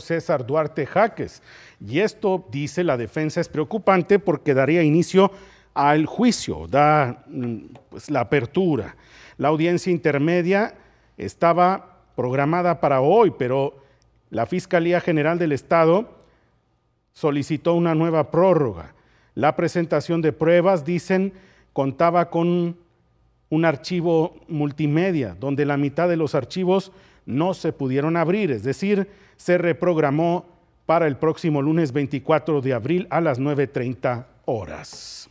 César Duarte Jaques. Y esto, dice la defensa, es preocupante porque daría inicio al juicio, da mm, pues, la apertura. La audiencia intermedia estaba programada para hoy, pero la Fiscalía General del Estado solicitó una nueva prórroga. La presentación de pruebas, dicen, contaba con un archivo multimedia, donde la mitad de los archivos no se pudieron abrir, es decir, se reprogramó para el próximo lunes 24 de abril a las 9.30 horas.